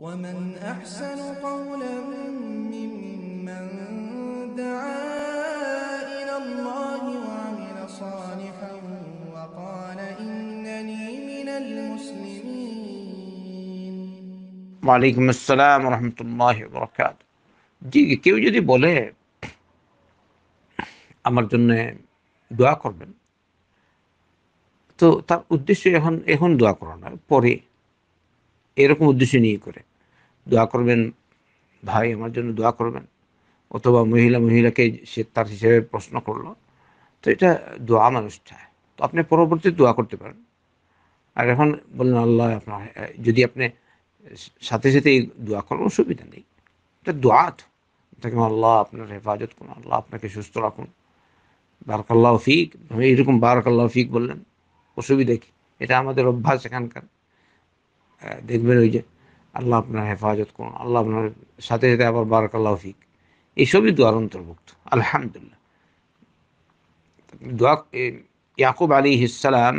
ومن أحسن قولا ممن دعا إلى الله وعمل صالحا وقال إنني من المسلمين وعليكم السلام ورحمة الله وبركاته জি কেউ যদি بولي أمر جنة دعا করবেন তো তার উদ্দেশ্য এখন এখন দোয়া করা না পরে এরকম উদ্দেশ্য নিয়ে করে দোয়া করবেন ভাই আমার জন্য দোয়া করবেন অথবা মহিলা মহিলাকে সে তার হিসেবে প্রশ্ন করলো তো এটা দোয়া চায় তো আপনি পরবর্তী দোয়া করতে পারেন আর এখন বললেন আল্লাহ আপনার যদি আপনি সাথে সাথে এই দোয়া করার অসুবিধা নেই এটা দোয়া তো তাকে আল্লাহ আপনার হেফাজত করুন আল্লাহ আপনাকে সুস্থ রাখুন বারকাল্লাহ ফিক এরকম বারকাল্লাহ ফিক বললেন অসুবিধা কি এটা আমাদের অভ্যাস এখানকার দেখবেন ওই যে আল্লাহ আপনার হেফাজত করুন আল্লাহ আপনার সাথে সাথে আবার আল্লাহ ফিক এইসবই দোয়ার অন্তর্ভুক্ত আলহামদুলিল্লাহ দোয়া ইয়াকুব আলী ইসালাম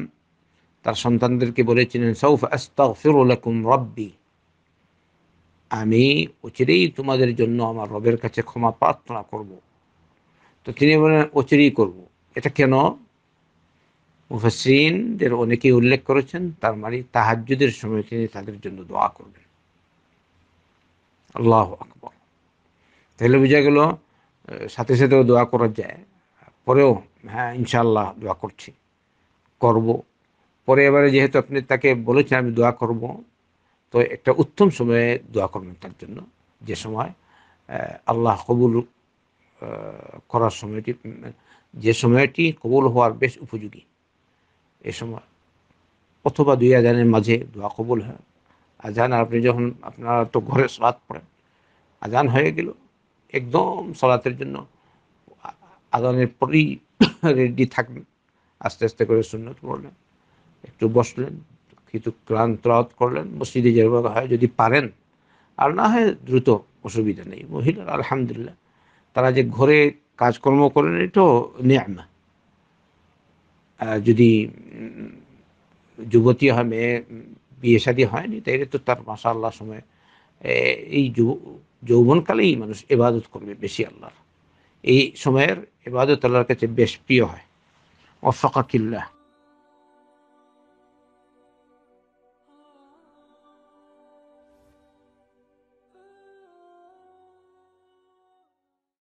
তার সন্তানদেরকে বলেছিলেন সৌফ আস্তাফিরুলাকুম রব্বি আমি অচিরেই তোমাদের জন্য আমার রবের কাছে ক্ষমা প্রার্থনা করব তো তিনি বলেন অচিরেই করব এটা কেন মুফাসিনদের অনেকেই উল্লেখ করেছেন তার মানে তাহাজুদের সময় তিনি তাদের জন্য দোয়া করবেন আল্লাহ আকবর তাহলে বোঝা গেল সাথে সাথেও দোয়া করা যায় পরেও হ্যাঁ ইনশাল্লাহ দোয়া করছি করব পরে এবারে যেহেতু আপনি তাকে বলেছেন আমি দোয়া করব তো একটা উত্তম সময়ে দোয়া করবেন তার জন্য যে সময় আল্লাহ কবুল করার সময়টি যে সময়টি কবুল হওয়ার বেশ উপযোগী এ সময় অথবা দুই আজানের মাঝে দোয়া কবুল হয় আজান আপনি যখন আপনার তো ঘরে সলাৎ পড়েন আজান হয়ে গেল একদম সলাতের জন্য আজানের পরেই রেডি থাকবেন আস্তে আস্তে করে সুন্নত পড়লেন একটু বসলেন কিন্তু ক্লান্ত করলেন মসজিদে যেভাবে হয় যদি পারেন আর না হয় দ্রুত অসুবিধা নেই মহিলার আলহামদুলিল্লাহ তারা যে ঘরে কাজকর্ম করেন এটাও না যদি যুবতী হয় মেয়ে বিয়ে শাদি হয়নি তাই তো তার মাসা আল্লাহ সময় এই যৌবনকালেই মানুষ এবাদত করবে বেশি আল্লাহর এই সময়ের এবাদত আল্লাহর কাছে বেশ প্রিয় হয় অফাকিল্লা